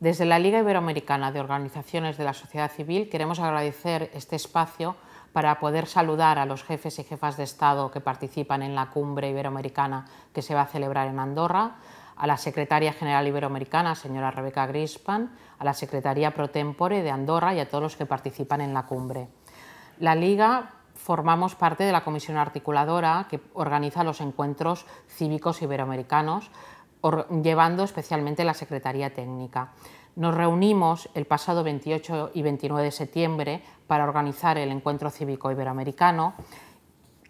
Desde la Liga Iberoamericana de Organizaciones de la Sociedad Civil queremos agradecer este espacio para poder saludar a los jefes y jefas de Estado que participan en la cumbre iberoamericana que se va a celebrar en Andorra, a la secretaria general iberoamericana, señora Rebeca Grispan, a la secretaría pro tempore de Andorra y a todos los que participan en la cumbre. La Liga formamos parte de la comisión articuladora que organiza los encuentros cívicos iberoamericanos llevando especialmente la Secretaría Técnica. Nos reunimos el pasado 28 y 29 de septiembre para organizar el Encuentro Cívico Iberoamericano,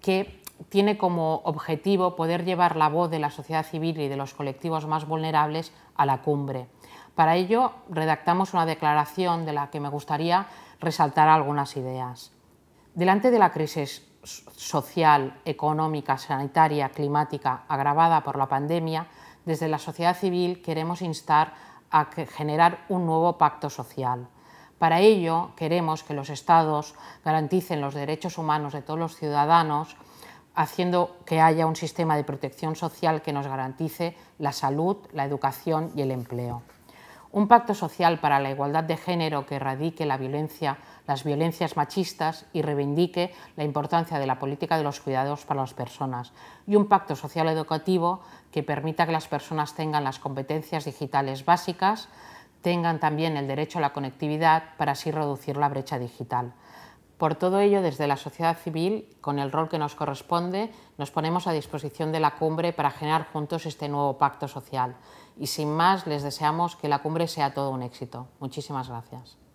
que tiene como objetivo poder llevar la voz de la sociedad civil y de los colectivos más vulnerables a la cumbre. Para ello, redactamos una declaración de la que me gustaría resaltar algunas ideas. Delante de la crisis social, económica, sanitaria, climática agravada por la pandemia, desde la sociedad civil queremos instar a generar un nuevo pacto social. Para ello, queremos que los Estados garanticen los derechos humanos de todos los ciudadanos, haciendo que haya un sistema de protección social que nos garantice la salud, la educación y el empleo un pacto social para la igualdad de género que erradique la violencia, las violencias machistas y reivindique la importancia de la política de los cuidados para las personas, y un pacto social educativo que permita que las personas tengan las competencias digitales básicas, tengan también el derecho a la conectividad para así reducir la brecha digital. Por todo ello, desde la sociedad civil, con el rol que nos corresponde, nos ponemos a disposición de la cumbre para generar juntos este nuevo pacto social. Y sin más, les deseamos que la cumbre sea todo un éxito. Muchísimas gracias.